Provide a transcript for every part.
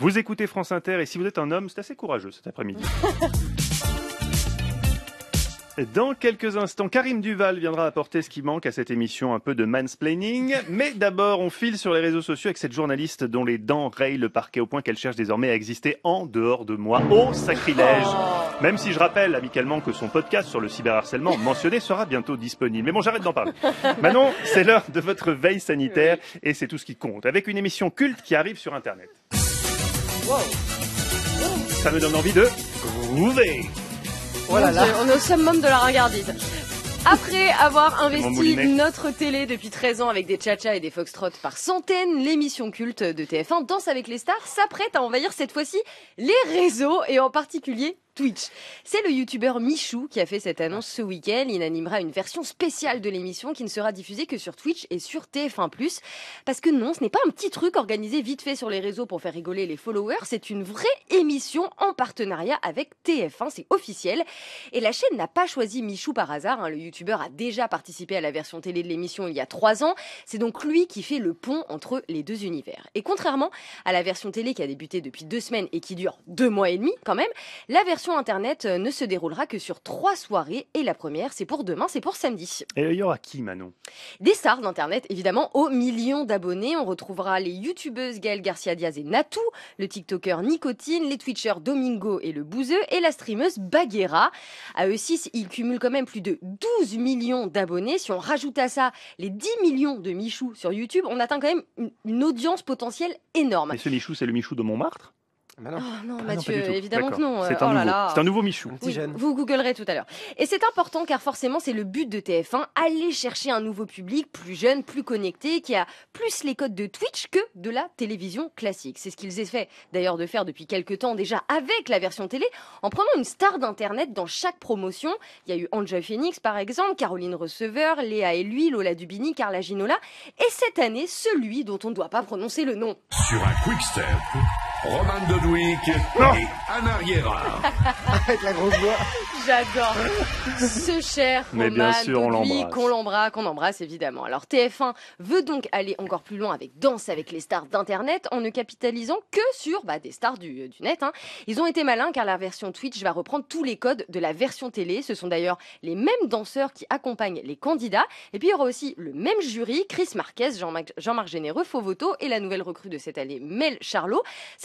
Vous écoutez France Inter et si vous êtes un homme, c'est assez courageux cet après-midi. Dans quelques instants, Karim Duval viendra apporter ce qui manque à cette émission, un peu de mansplaining. Mais d'abord, on file sur les réseaux sociaux avec cette journaliste dont les dents rayent le parquet au point qu'elle cherche désormais à exister en dehors de moi. Oh, sacrilège Même si je rappelle amicalement que son podcast sur le cyberharcèlement mentionné sera bientôt disponible. Mais bon, j'arrête d'en parler. Maintenant, c'est l'heure de votre veille sanitaire et c'est tout ce qui compte. Avec une émission culte qui arrive sur Internet. Ça me donne envie de groover. Voilà. On est au summum de la regardise. Après avoir investi notre télé depuis 13 ans avec des cha-cha et des foxtrots par centaines, l'émission culte de TF1 Danse avec les stars s'apprête à envahir cette fois-ci les réseaux et en particulier Twitch. C'est le youtubeur Michou qui a fait cette annonce ah. ce week-end. Il animera une version spéciale de l'émission qui ne sera diffusée que sur Twitch et sur TF1+. Parce que non, ce n'est pas un petit truc organisé vite fait sur les réseaux pour faire rigoler les followers. C'est une vraie émission en partenariat avec TF1. C'est officiel. Et la chaîne n'a pas choisi Michou par hasard. Hein. Le youtubeur a déjà participé à la version télé de l'émission il y a trois ans. C'est donc lui qui fait le pont entre les deux univers. Et contrairement à la version télé qui a débuté depuis deux semaines et qui dure deux mois et demi quand même, la version internet euh, ne se déroulera que sur trois soirées et la première, c'est pour demain, c'est pour samedi. Et il y aura qui, Manon Des stars d'internet, évidemment, aux millions d'abonnés. On retrouvera les youtubeuses Gaëlle Garcia Diaz et Natou, le TikToker Nicotine, les Twitchers Domingo et le Bouzeux et la streameuse Baguera. À eux 6, ils cumulent quand même plus de 12 millions d'abonnés. Si on rajoute à ça les 10 millions de Michou sur YouTube, on atteint quand même une audience potentielle énorme. Et ce Michou, c'est le Michou de Montmartre bah oh, ah non. Mathieu, évidemment que non. Euh, oh c'est un, nouveau Michou. vous googlerez tout à l'heure. Et c'est important car forcément, c'est le but de TF1, aller chercher un nouveau public plus jeune, plus connecté, qui a plus les codes de Twitch que de la télévision classique. C'est ce qu'ils fait d'ailleurs de faire depuis quelques temps déjà avec la version télé, en prenant une star d'Internet dans chaque promotion. Il y a eu Angel Phoenix par exemple, Caroline Receveur, Léa et lui, Lola Dubini, Carla Ginola, et cette année, celui dont on ne doit pas prononcer le nom. Sur un quick Roman Dodwick et Anna la grosse voix. J'adore. Ce cher Mais bien sûr, on l'embrasse. qu'on l'embrasse, qu'on embrasse évidemment. Alors TF1 veut donc aller encore plus loin avec Danse avec les stars d'Internet en ne capitalisant que sur bah, des stars du, euh, net. Hein. Ils ont été malins car la version Twitch va reprendre tous les codes de la version télé. Ce sont d'ailleurs les mêmes danseurs qui accompagnent les candidats. Et puis il y aura aussi le même jury, Chris Marquez, Jean-Marc Jean Généreux, Fauvoto et la nouvelle recrue de cette année, Mel Charlot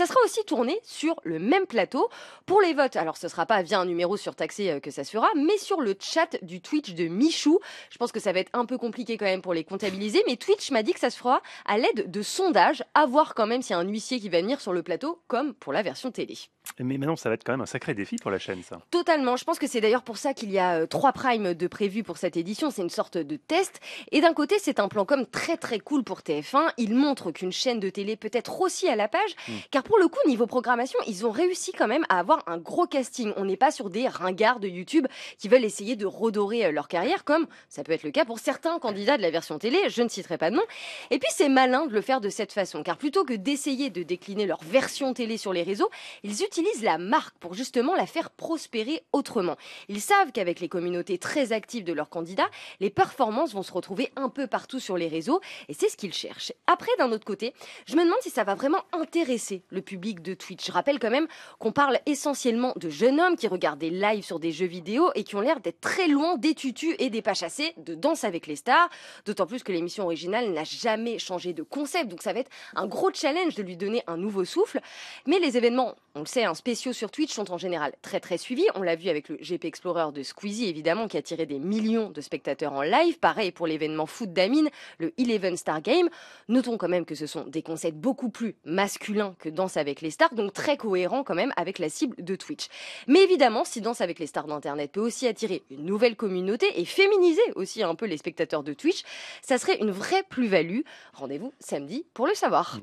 sera aussi tourné sur le même plateau. Pour les votes, alors ce sera pas via un numéro surtaxé euh, que ça se fera, mais sur le chat du Twitch de Michou. Je pense que ça va être un peu compliqué quand même pour les comptabiliser, mais Twitch m'a dit que ça se fera à l'aide de sondages, à voir quand même s'il y a un huissier qui va venir sur le plateau, comme pour la version télé. Mais maintenant, ça va être quand même un sacré défi pour la chaîne, ça. Totalement. Je pense que c'est d'ailleurs pour ça qu'il y a euh, trois primes de prévu pour cette édition. C'est une sorte de test. Et d'un côté, c'est un plan comme très très cool pour TF1. Il montre qu'une chaîne de télé peut être aussi à la page, hmm. car pour le coup, niveau programmation, ils ont réussi quand même à avoir un gros casting. On n'est pas sur des ringards de YouTube qui veulent essayer de redorer euh, leur carrière, comme ça peut être le cas pour certains candidats de la version télé, je ne citerai pas de nom. Et puis c'est malin de le faire de cette façon, car plutôt que d'essayer de décliner leur version télé sur les réseaux, ils utilisent la marque pour justement la faire prospérer autrement. Ils savent qu'avec les communautés très actives de leurs candidats, les performances vont se retrouver un peu partout sur les réseaux, et c'est ce qu'ils cherchent. Après, d'un autre côté, je me demande si ça va vraiment intéresser le public de Twitch. Je rappelle quand même qu'on parle essentiellement de jeunes hommes qui regardent des lives sur des jeux vidéo et qui ont l'air d'être très loin des tutus et des pas chassés de Danse avec les stars, d'autant plus que l'émission originale n'a jamais changé de concept, donc ça va être un gros challenge de lui donner un nouveau souffle. Mais les événements, on le sait, un hein, spéciaux sur Twitch sont en général très très suivis. On l'a vu avec le GP Explorer de Squeezie, évidemment, qui a tiré des millions de spectateurs en live. Pareil pour l'événement foot d'Amine, le 11 Star Game. Notons quand même que ce sont des concepts beaucoup plus masculins que dans avec les stars, donc très cohérent quand même avec la cible de Twitch. Mais évidemment, si Danse avec les stars d'Internet peut aussi attirer une nouvelle communauté et féminiser aussi un peu les spectateurs de Twitch, ça serait une vraie plus-value. Rendez-vous samedi pour le savoir.